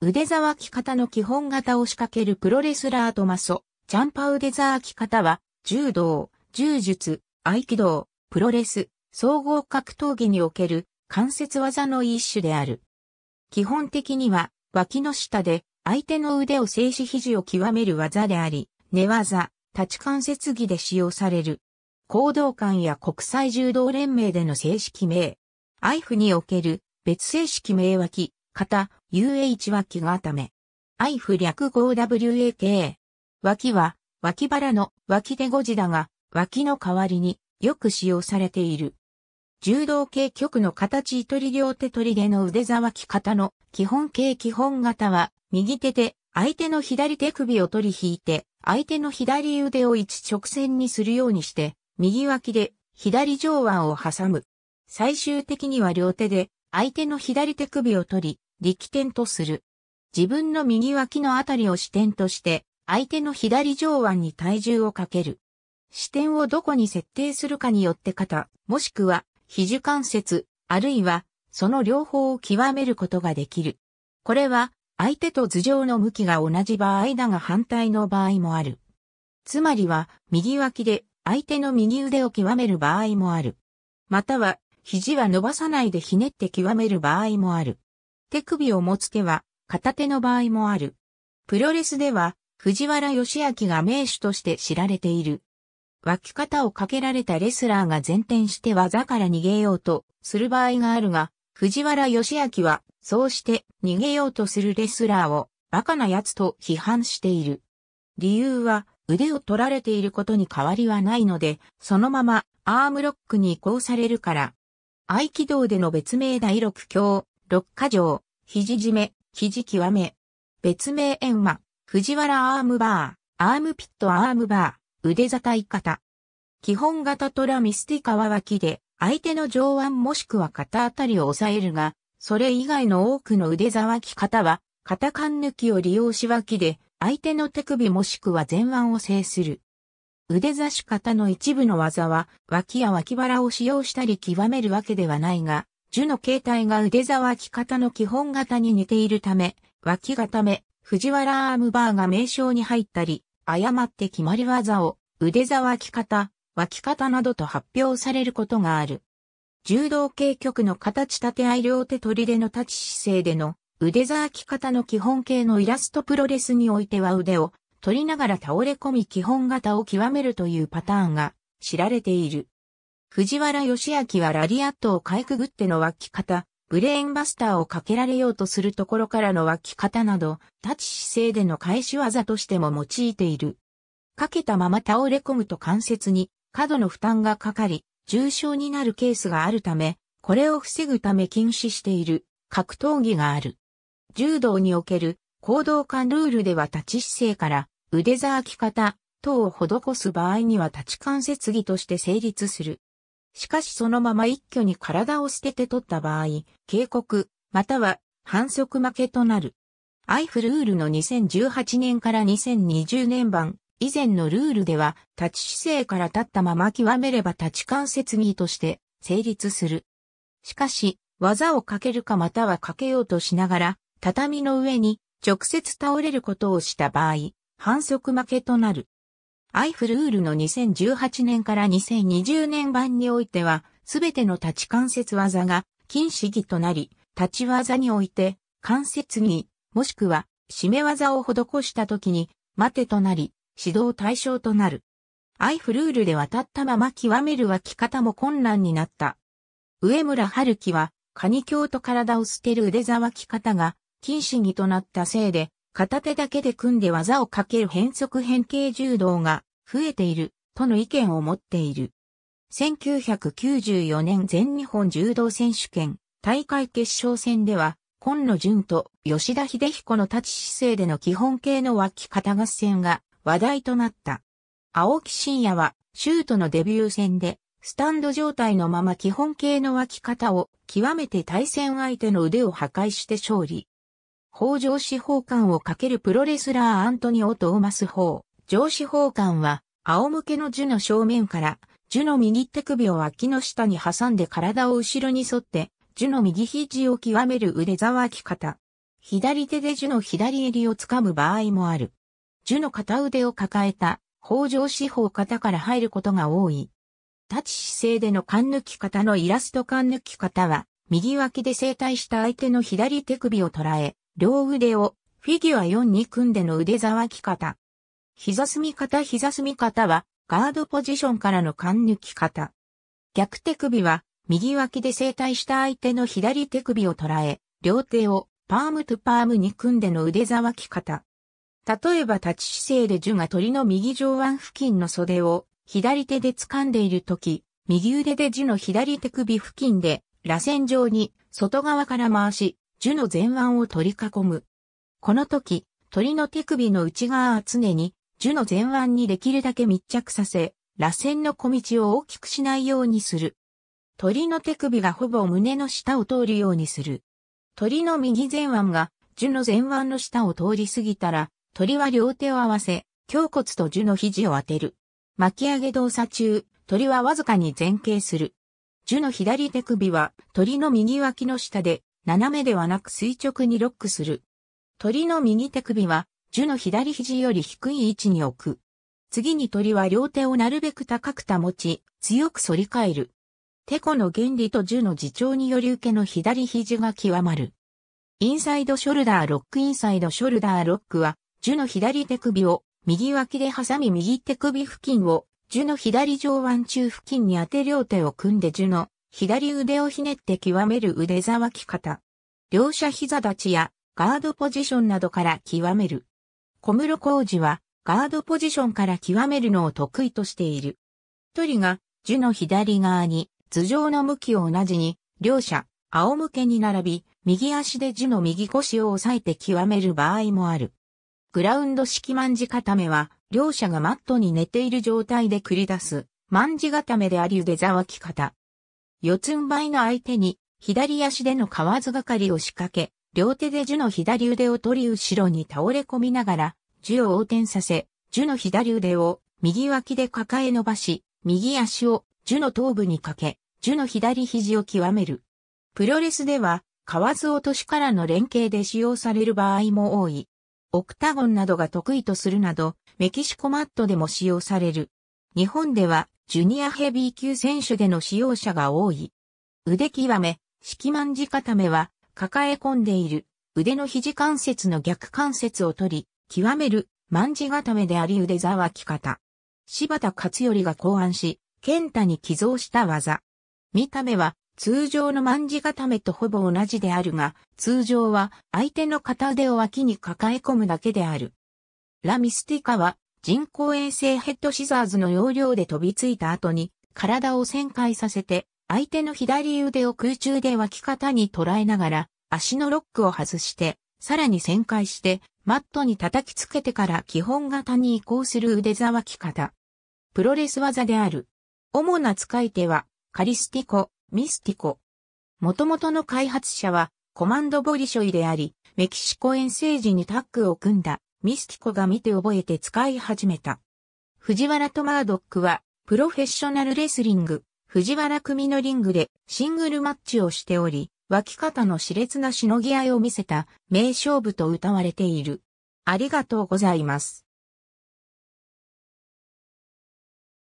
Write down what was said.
腕沢着方の基本型を仕掛けるプロレスラーとマソ、ジャンパ腕沢着方は、柔道、柔術、合気道、プロレス、総合格闘技における関節技の一種である。基本的には、脇の下で相手の腕を静止肘を極める技であり、寝技、立ち関節技で使用される。行動館や国際柔道連盟での正式名。アイフにおける別正式名脇、型 UH 脇がため。I f 略5。WAK。脇は、脇腹の脇で誤字だが、脇の代わりによく使用されている。柔道系局の形取り両手取りでの腕沢わき方の基本形基本型は、右手で相手の左手首を取り引いて、相手の左腕を一直線にするようにして、右脇で左上腕を挟む。最終的には両手で相手の左手首を取り、力点とする。自分の右脇のあたりを支点として、相手の左上腕に体重をかける。視点をどこに設定するかによって肩、もしくは、肘関節、あるいは、その両方を極めることができる。これは、相手と頭上の向きが同じ場合だが反対の場合もある。つまりは、右脇で相手の右腕を極める場合もある。または、肘は伸ばさないでひねって極める場合もある。手首を持つ手は片手の場合もある。プロレスでは藤原義明が名手として知られている。脇肩をかけられたレスラーが前転して技から逃げようとする場合があるが、藤原義明はそうして逃げようとするレスラーをバカな奴と批判している。理由は腕を取られていることに変わりはないので、そのままアームロックに移行されるから。合気道での別名第六強六箇条、肘締め、肘極め。別名円は、藤原アームバー、アームピットアームバー、腕座汰型。基本型トラミスティカは脇で、相手の上腕もしくは肩あたりを抑えるが、それ以外の多くの腕ざわき方は、肩勘抜きを利用し脇で、相手の手首もしくは前腕を制する。腕差し方の一部の技は、脇や脇腹を使用したり極めるわけではないが、樹の形態が腕沢木型の基本型に似ているため、脇固め、藤原アームバーが名称に入ったり、誤って決まり技を、腕沢木型、脇型などと発表されることがある。柔道系局の形立て合い両手取り手の立ち姿勢での腕沢木型の基本形のイラストプロレスにおいては腕を取りながら倒れ込み基本型を極めるというパターンが知られている。藤原義明はラリアットをかいくぐっての湧き方、ブレーンバスターをかけられようとするところからの湧き方など、立ち姿勢での返し技としても用いている。かけたまま倒れ込むと関節に過度の負担がかかり、重症になるケースがあるため、これを防ぐため禁止している格闘技がある。柔道における行動感ルールでは立ち姿勢から腕ざあき方等を施す場合には立ち関節技として成立する。しかしそのまま一挙に体を捨てて取った場合、警告、または反則負けとなる。アイフルールの2018年から2020年版以前のルールでは立ち姿勢から立ったまま極めれば立ち関節技として成立する。しかし、技をかけるかまたはかけようとしながら、畳の上に直接倒れることをした場合、反則負けとなる。アイフルールの2018年から2020年版においては、すべての立ち関節技が禁止技となり、立ち技において、関節技、もしくは、締め技を施した時に、待てとなり、指導対象となる。アイフルールで渡ったまま極める湧き方も困難になった。上村春樹は、カニ鏡と体を捨てる腕ざわき方が、禁止技となったせいで、片手だけで組んで技をかける変則変形柔道が増えている、との意見を持っている。1994年全日本柔道選手権大会決勝戦では、今野淳と吉田秀彦の立ち姿勢での基本形の脇方合戦が話題となった。青木真也は、シュートのデビュー戦で、スタンド状態のまま基本形の脇方を極めて対戦相手の腕を破壊して勝利。北条司法官をかけるプロレスラーアントニオ・トーマス・ホー。上司奉還は、仰向けの樹の正面から、樹の右手首を脇の下に挟んで体を後ろに沿って、樹の右肘を極める腕ざわき方。左手で樹の左襟を掴む場合もある。樹の片腕を抱えた、方上四方型から入ることが多い。立ち姿勢での勘抜き方のイラスト勘抜き方は、右脇で正体した相手の左手首を捉え、両腕をフィギュア4に組んでの腕ざわき方。膝み方膝み方は、ガードポジションからの勘抜き方。逆手首は、右脇で正対した相手の左手首を捉え、両手をパームトゥパームに組んでの腕ざわき方。例えば立ち姿勢で樹が鳥の右上腕付近の袖を左手で掴んでいるとき、右腕で樹の左手首付近で、螺旋状に外側から回し、樹の前腕を取り囲む。この時、鳥の手首の内側は常に樹の前腕にできるだけ密着させ、螺旋の小道を大きくしないようにする。鳥の手首がほぼ胸の下を通るようにする。鳥の右前腕が樹の前腕の下を通り過ぎたら、鳥は両手を合わせ、胸骨と樹の肘を当てる。巻き上げ動作中、鳥はわずかに前傾する。樹の左手首は鳥の右脇の下で、斜めではなく垂直にロックする。鳥の右手首は樹の左肘より低い位置に置く。次に鳥は両手をなるべく高く保ち、強く反り返る。テコの原理と銃の自重により受けの左肘が極まる。インサイドショルダーロックインサイドショルダーロックは、銃の左手首を右脇で挟み右手首付近を、銃の左上腕中付近に当て両手を組んで銃の左腕をひねって極める腕ざわき方。両者膝立ちやガードポジションなどから極める。小室浩二はガードポジションから極めるのを得意としている。一人が樹の左側に頭上の向きを同じに、両者仰向けに並び、右足で樹の右腰を押さえて極める場合もある。グラウンド式万字固めは、両者がマットに寝ている状態で繰り出す、万字固めであり腕ざわき方。四つん這いの相手に、左足での河津がかりを仕掛け、両手で樹の左腕を取り後ろに倒れ込みながら、樹を横転させ、樹の左腕を右脇で抱え伸ばし、右足を樹の頭部にかけ、樹の左肘を極める。プロレスでは、河津落としからの連携で使用される場合も多い。オクタゴンなどが得意とするなど、メキシコマットでも使用される。日本では、ジュニアヘビー級選手での使用者が多い。腕極め、式万字固めは、抱え込んでいる腕の肘関節の逆関節を取り、極める万字固めであり腕ざわき方。柴田勝頼が考案し、健太に寄贈した技。見た目は通常の万字固めとほぼ同じであるが、通常は相手の片腕を脇に抱え込むだけである。ラミスティカは人工衛星ヘッドシザーズの要領で飛びついた後に体を旋回させて相手の左腕を空中で脇肩に捉えながら、足のロックを外して、さらに旋回して、マットに叩きつけてから基本型に移行する腕座脇肩。プロレス技である。主な使い手は、カリスティコ、ミスティコ。元々の開発者は、コマンドボリショイであり、メキシコ遠征時にタッグを組んだ、ミスティコが見て覚えて使い始めた。藤原とマードックは、プロフェッショナルレスリング、藤原組のリングでシングルマッチをしており、脇方の熾烈なしのぎ合いを見せた名勝負と歌われている。ありがとうございます。